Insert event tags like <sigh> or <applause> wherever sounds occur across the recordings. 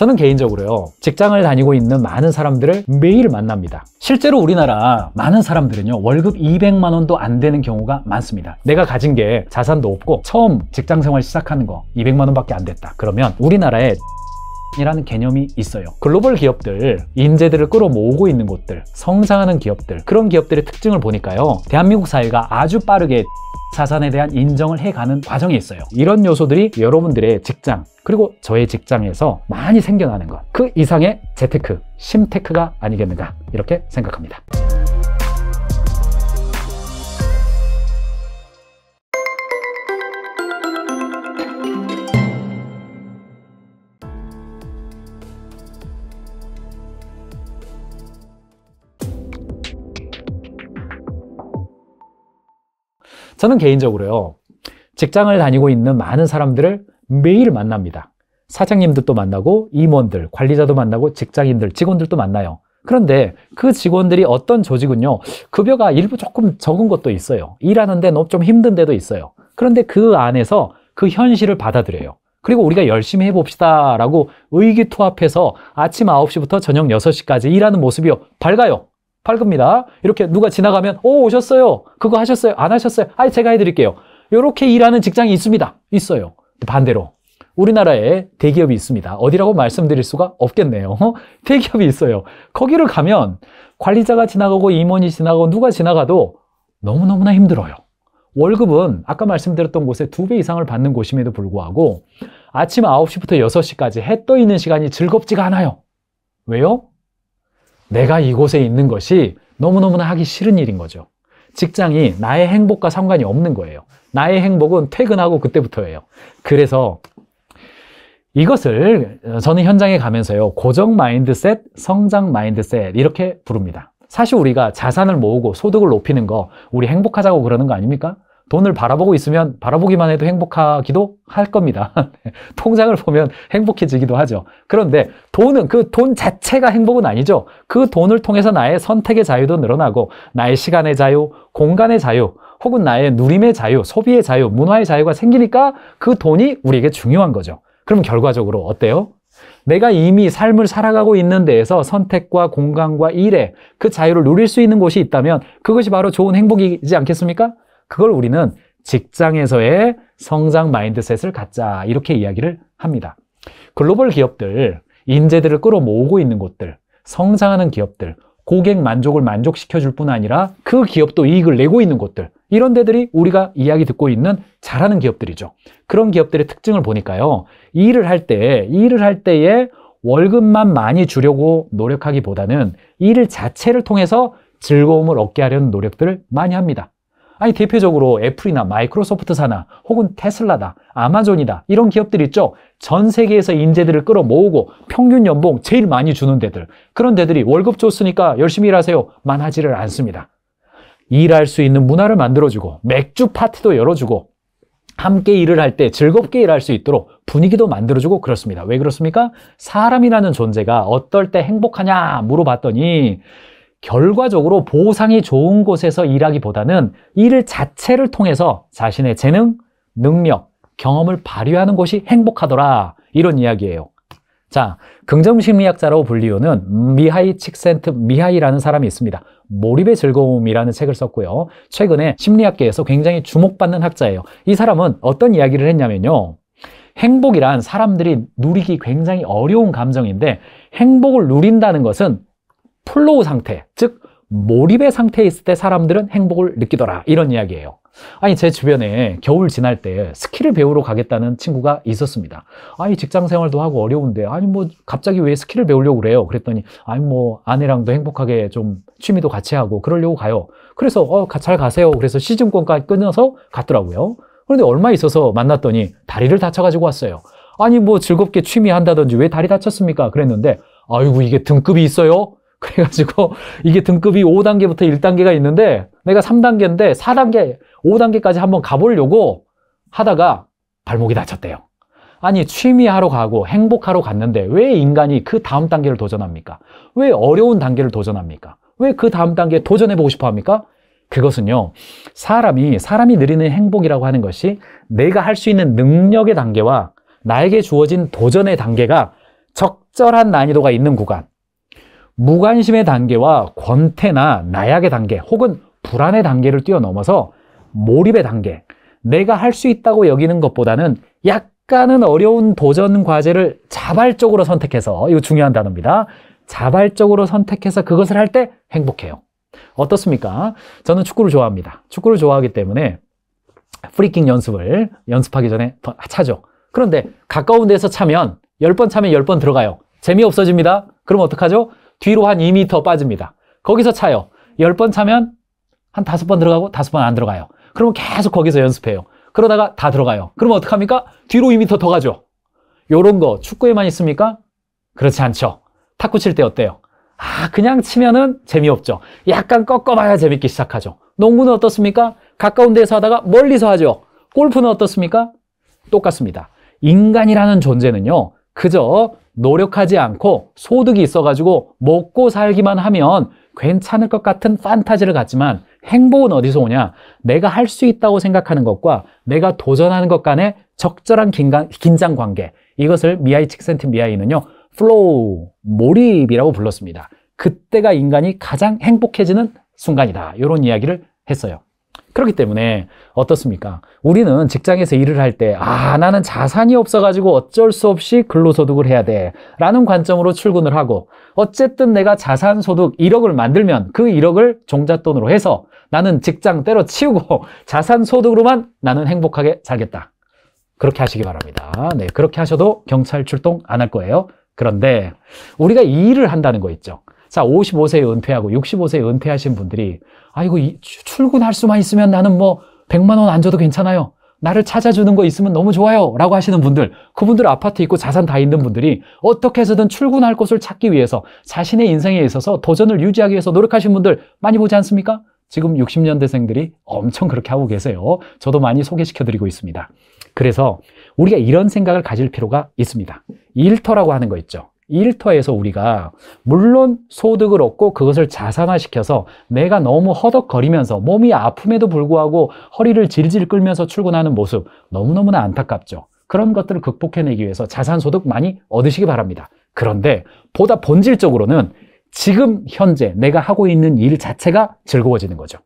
저는 개인적으로요 직장을 다니고 있는 많은 사람들을 매일 만납니다 실제로 우리나라 많은 사람들은요 월급 200만 원도 안 되는 경우가 많습니다 내가 가진 게 자산도 없고 처음 직장 생활 시작하는 거 200만 원밖에 안 됐다 그러면 우리나라에 이라는 개념이 있어요 글로벌 기업들 인재들을 끌어모으고 있는 곳들 성장하는 기업들 그런 기업들의 특징을 보니까요 대한민국 사회가 아주 빠르게 자산에 대한 인정을 해가는 과정이 있어요. 이런 요소들이 여러분들의 직장 그리고 저의 직장에서 많이 생겨나는 것. 그 이상의 재테크, 심테크가 아니겠는가 이렇게 생각합니다. 저는 개인적으로요, 직장을 다니고 있는 많은 사람들을 매일 만납니다. 사장님도 들 만나고, 임원들, 관리자도 만나고, 직장인들, 직원들도 만나요. 그런데 그 직원들이 어떤 조직은요, 급여가 일부 조금 적은 것도 있어요. 일하는데 너무 좀 힘든 데도 있어요. 그런데 그 안에서 그 현실을 받아들여요. 그리고 우리가 열심히 해봅시다 라고 의기투합해서 아침 9시부터 저녁 6시까지 일하는 모습이 밝아요. 밝읍니다. 이렇게 누가 지나가면 오 오셨어요. 그거 하셨어요. 안 하셨어요. 아 제가 해드릴게요. 이렇게 일하는 직장이 있습니다. 있어요. 반대로 우리나라에 대기업이 있습니다. 어디라고 말씀드릴 수가 없겠네요. <laughs> 대기업이 있어요. 거기를 가면 관리자가 지나가고 임원이 지나가고 누가 지나가도 너무너무나 힘들어요. 월급은 아까 말씀드렸던 곳에 두 배 이상을 받는 곳임에도 불구하고 아침 9시부터 6시까지 해 떠 있는 시간이 즐겁지가 않아요. 왜요? 내가 이곳에 있는 것이 너무너무나 하기 싫은 일인 거죠. 직장이 나의 행복과 상관이 없는 거예요. 나의 행복은 퇴근하고 그때부터예요. 그래서 이것을 저는 현장에 가면서요. 고정 마인드셋, 성장 마인드셋 이렇게 부릅니다. 사실 우리가 자산을 모으고 소득을 높이는 거 우리 행복하자고 그러는 거 아닙니까? 돈을 바라보고 있으면 바라보기만 해도 행복하기도 할 겁니다. <laughs> 네. 통장을 보면 행복해지기도 하죠. 그런데 돈은 그 돈 자체가 행복은 아니죠. 그 돈을 통해서 나의 선택의 자유도 늘어나고 나의 시간의 자유, 공간의 자유, 혹은 나의 누림의 자유, 소비의 자유, 문화의 자유가 생기니까 그 돈이 우리에게 중요한 거죠. 그럼 결과적으로 어때요? 내가 이미 삶을 살아가고 있는 데에서 선택과 공간과 일에 그 자유를 누릴 수 있는 곳이 있다면 그것이 바로 좋은 행복이지 않겠습니까? 그걸 우리는 직장에서의 성장 마인드셋을 갖자 이렇게 이야기를 합니다. 글로벌 기업들, 인재들을 끌어모으고 있는 곳들, 성장하는 기업들, 고객 만족을 만족시켜 줄 뿐 아니라 그 기업도 이익을 내고 있는 곳들 이런 데들이 우리가 이야기 듣고 있는 잘하는 기업들이죠. 그런 기업들의 특징을 보니까요. 일을 할 때, 일을 할 때에 월급만 많이 주려고 노력하기보다는 일 자체를 통해서 즐거움을 얻게 하려는 노력들을 많이 합니다. 아니 대표적으로 애플이나 마이크로소프트사나 혹은 테슬라다, 아마존이다 이런 기업들 있죠. 전 세계에서 인재들을 끌어모으고 평균 연봉 제일 많이 주는 데들 그런 데들이 월급 좋으니까 열심히 일하세요 만하지를 않습니다. 일할 수 있는 문화를 만들어주고 맥주 파티도 열어주고 함께 일을 할 때 즐겁게 일할 수 있도록 분위기도 만들어주고 그렇습니다. 왜 그렇습니까? 사람이라는 존재가 어떨 때 행복하냐 물어봤더니 결과적으로 보상이 좋은 곳에서 일하기보다는 일 자체를 통해서 자신의 재능, 능력, 경험을 발휘하는 것이 행복하더라 이런 이야기예요 자, 긍정심리학자로 불리우는 미하이 칙센트 미하이라는 사람이 있습니다 몰입의 즐거움이라는 책을 썼고요 최근에 심리학계에서 굉장히 주목받는 학자예요 이 사람은 어떤 이야기를 했냐면요 행복이란 사람들이 누리기 굉장히 어려운 감정인데 행복을 누린다는 것은 플로우 상태, 즉 몰입의 상태에 있을 때 사람들은 행복을 느끼더라 이런 이야기예요 아니 제 주변에 겨울 지날 때 스키를 배우러 가겠다는 친구가 있었습니다 아니 직장 생활도 하고 어려운데 아니 뭐 갑자기 왜 스키를 배우려고 그래요 그랬더니 아니 뭐 아내랑도 행복하게 좀 취미도 같이 하고 그러려고 가요 그래서 어 잘 가세요 그래서 시즌권까지 끊어서 갔더라고요 그런데 얼마 있어서 만났더니 다리를 다쳐가지고 왔어요 아니 뭐 즐겁게 취미 한다든지 왜 다리 다쳤습니까 그랬는데 아이고 이게 등급이 있어요 <laughs> 그래가지고 이게 등급이 5단계부터 1단계가 있는데 내가 3단계인데 4단계, 5단계까지 한번 가보려고 하다가 발목이 다쳤대요. 아니 취미하러 가고 행복하러 갔는데 왜 인간이 그 다음 단계를 도전합니까? 왜 어려운 단계를 도전합니까? 왜 그 다음 단계에 도전해보고 싶어 합니까? 그것은요 사람이 사람이 느리는 행복이라고 하는 것이 내가 할 수 있는 능력의 단계와 나에게 주어진 도전의 단계가 적절한 난이도가 있는 구간 무관심의 단계와 권태나 나약의 단계 혹은 불안의 단계를 뛰어넘어서 몰입의 단계, 내가 할 수 있다고 여기는 것보다는 약간은 어려운 도전 과제를 자발적으로 선택해서, 이거 중요한 단어입니다. 자발적으로 선택해서 그것을 할 때 행복해요. 어떻습니까? 저는 축구를 좋아합니다. 축구를 좋아하기 때문에 프리킹 연습을 연습하기 전에 더 차죠. 그런데 가까운 데서 차면 10번 차면 10번 들어가요. 재미없어집니다. 그럼 어떡하죠? 뒤로 한 2m 빠집니다. 거기서 차요. 10번 차면 한 5번 들어가고 5번 안 들어가요. 그러면 계속 거기서 연습해요. 그러다가 다 들어가요. 그러면 어떡합니까? 뒤로 2m 더 가죠. 요런 거 축구에만 있습니까? 그렇지 않죠. 탁구 칠 때 어때요? 아, 그냥 치면은 재미없죠. 약간 꺾어봐야 재밌기 시작하죠. 농구는 어떻습니까? 가까운 데서 하다가 멀리서 하죠. 골프는 어떻습니까? 똑같습니다. 인간이라는 존재는요, 그저 노력하지 않고 소득이 있어가지고 먹고 살기만 하면 괜찮을 것 같은 판타지를 갖지만 행복은 어디서 오냐? 내가 할 수 있다고 생각하는 것과 내가 도전하는 것 간의 적절한 긴장, 관계 이것을 미하이 칙센틴 미하이는요 플로우, 몰입이라고 불렀습니다. 그때가 인간이 가장 행복해지는 순간이다. 이런 이야기를 했어요. 그렇기 때문에 어떻습니까? 우리는 직장에서 일을 할 때, 아, 나는 자산이 없어가지고 어쩔 수 없이 근로소득을 해야 돼. 라는 관점으로 출근을 하고, 어쨌든 내가 자산소득 1억을 만들면 그 1억을 종잣돈으로 해서 나는 직장 때려치우고 <laughs> 자산소득으로만 나는 행복하게 살겠다. 그렇게 하시기 바랍니다. 네, 그렇게 하셔도 경찰 출동 안 할 거예요. 그런데 우리가 일을 한다는 거 있죠. 자, 55세에 은퇴하고 65세에 은퇴하신 분들이 아, 이거 이, 출근할 수만 있으면 나는 뭐 100만 원 안 줘도 괜찮아요. 나를 찾아주는 거 있으면 너무 좋아요. 라고 하시는 분들, 그분들 아파트 있고 자산 다 있는 분들이 어떻게 해서든 출근할 곳을 찾기 위해서 자신의 인생에 있어서 도전을 유지하기 위해서 노력하신 분들 많이 보지 않습니까? 지금 60년대생들이 엄청 그렇게 하고 계세요. 저도 많이 소개시켜드리고 있습니다. 그래서 우리가 이런 생각을 가질 필요가 있습니다. 일터라고 하는 거 있죠. 일터에서 우리가 물론 소득을 얻고 그것을 자산화시켜서 내가 너무 허덕거리면서 몸이 아픔에도 불구하고 허리를 질질 끌면서 출근하는 모습 너무너무나 안타깝죠. 그런 것들을 극복해내기 위해서 자산소득 많이 얻으시기 바랍니다. 그런데 보다 본질적으로는 지금 현재 내가 하고 있는 일 자체가 즐거워지는 거죠.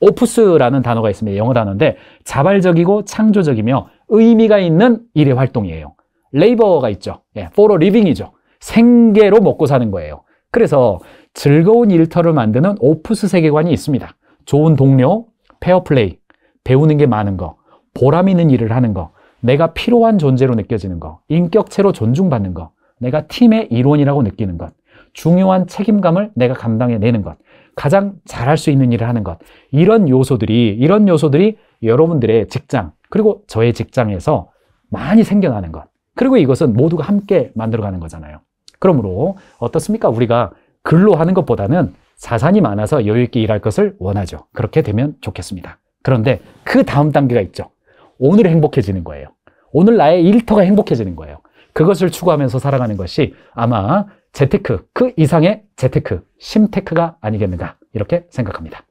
오프스라는 단어가 있습니다. 영어 단어인데 자발적이고 창조적이며 의미가 있는 일의 활동이에요. 레이버가 있죠. 예, for a living이죠. 생계로 먹고 사는 거예요. 그래서 즐거운 일터를 만드는 오프스 세계관이 있습니다. 좋은 동료, 페어플레이, 배우는 게 많은 거, 보람 있는 일을 하는 거, 내가 필요한 존재로 느껴지는 거, 인격체로 존중받는 거, 내가 팀의 일원이라고 느끼는 것, 중요한 책임감을 내가 감당해내는 것, 가장 잘할 수 있는 일을 하는 것, 이런 요소들이, 이런 요소들이 여러분들의 직장, 그리고 저의 직장에서 많이 생겨나는 것, 그리고 이것은 모두가 함께 만들어가는 거잖아요. 그러므로 어떻습니까? 우리가 글로 하는 것보다는 자산이 많아서 여유 있게 일할 것을 원하죠. 그렇게 되면 좋겠습니다. 그런데 그 다음 단계가 있죠. 오늘 행복해지는 거예요. 오늘 나의 일터가 행복해지는 거예요. 그것을 추구하면서 살아가는 것이 아마 재테크, 그 이상의 재테크, 심테크가 아니겠는가 이렇게 생각합니다.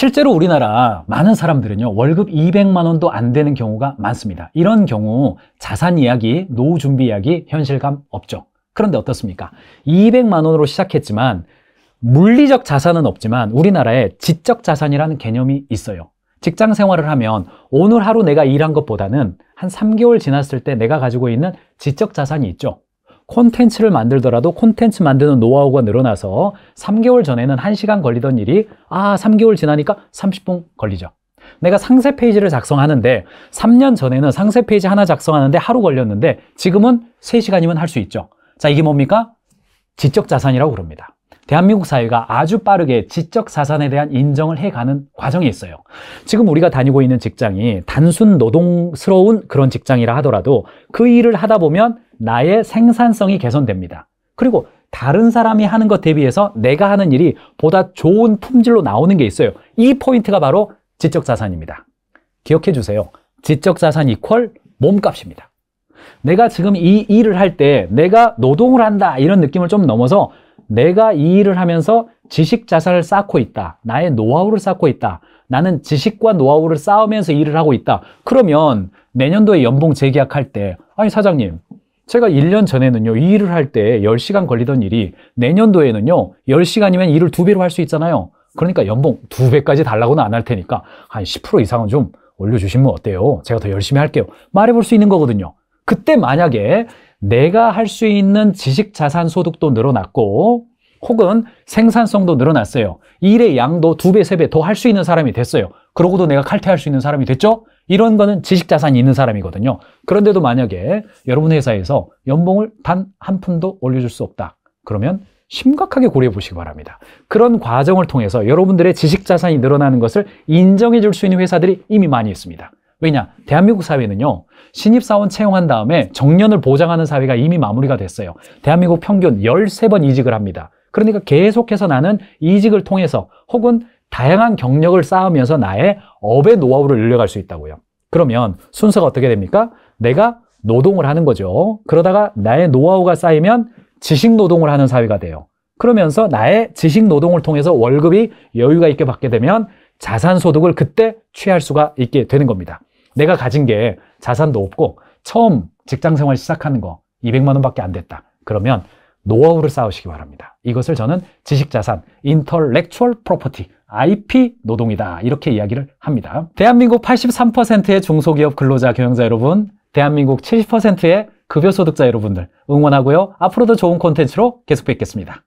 실제로 우리나라 많은 사람들은요 월급 200만 원도 안 되는 경우가 많습니다 이런 경우 자산 이야기, 노후 준비 이야기 현실감 없죠 그런데 어떻습니까? 200만 원으로 시작했지만 물리적 자산은 없지만 우리나라에 지적 자산이라는 개념이 있어요 직장 생활을 하면 오늘 하루 내가 일한 것보다는 한 3개월 지났을 때 내가 가지고 있는 지적 자산이 있죠 콘텐츠를 만들더라도 콘텐츠 만드는 노하우가 늘어나서 3개월 전에는 1시간 걸리던 일이 아, 3개월 지나니까 30분 걸리죠. 내가 상세 페이지를 작성하는데 3년 전에는 상세 페이지 하나 작성하는데 하루 걸렸는데 지금은 3시간이면 할 수 있죠. 자, 이게 뭡니까? 지적 자산이라고 그럽니다. 대한민국 사회가 아주 빠르게 지적 자산에 대한 인정을 해가는 과정이 있어요. 지금 우리가 다니고 있는 직장이 단순 노동스러운 그런 직장이라 하더라도 그 일을 하다 보면 나의 생산성이 개선됩니다. 그리고 다른 사람이 하는 것 대비해서 내가 하는 일이 보다 좋은 품질로 나오는 게 있어요. 이 포인트가 바로 지적 자산입니다. 기억해 주세요. 지적 자산 이퀄 몸값입니다. 내가 지금 이 일을 할 때 내가 노동을 한다 이런 느낌을 좀 넘어서 내가 이 일을 하면서 지식 자산을 쌓고 있다. 나의 노하우를 쌓고 있다. 나는 지식과 노하우를 쌓으면서 일을 하고 있다. 그러면 내년도에 연봉 재계약할 때 아니 사장님 제가 1년 전에는요, 이 일을 할 때 10시간 걸리던 일이 내년도에는요, 10시간이면 일을 2배로할 수 있잖아요. 그러니까 연봉 2배까지 달라고는 안 할 테니까 한 10% 이상은 좀 올려주시면 어때요? 제가 더 열심히 할게요. 말해볼 수 있는 거거든요. 그때 만약에 내가 할 수 있는 지식 자산 소득도 늘어났고, 혹은 생산성도 늘어났어요. 일의 양도 2 배, 3배더 할 수 있는 사람이 됐어요. 그러고도 내가 칼퇴할 수 있는 사람이 됐죠? 이런 거는 지식 자산이 있는 사람이거든요. 그런데도 만약에 여러분 회사에서 연봉을 단 한 푼도 올려줄 수 없다. 그러면 심각하게 고려해 보시기 바랍니다. 그런 과정을 통해서 여러분들의 지식 자산이 늘어나는 것을 인정해 줄 수 있는 회사들이 이미 많이 있습니다. 왜냐? 대한민국 사회는요, 신입사원 채용한 다음에 정년을 보장하는 사회가 이미 마무리가 됐어요. 대한민국 평균 13번 이직을 합니다. 그러니까 계속해서 나는 이직을 통해서 혹은 다양한 경력을 쌓으면서 나의 업의 노하우를 늘려갈 수 있다고요. 그러면 순서가 어떻게 됩니까? 내가 노동을 하는 거죠. 그러다가 나의 노하우가 쌓이면 지식 노동을 하는 사회가 돼요. 그러면서 나의 지식 노동을 통해서 월급이 여유가 있게 받게 되면 자산 소득을 그때 취할 수가 있게 되는 겁니다. 내가 가진 게 자산도 없고 처음 직장 생활 시작하는 거 200만 원밖에 안 됐다. 그러면 노하우를 쌓으시기 바랍니다. 이것을 저는 지식 자산, 인터렉츄얼 프로퍼티 IP 노동이다 이렇게 이야기를 합니다. 대한민국 83%의 중소기업 근로자 경영자 여러분, 대한민국 70%의 급여소득자 여러분들 응원하고요. 앞으로도 좋은 콘텐츠로 계속 뵙겠습니다.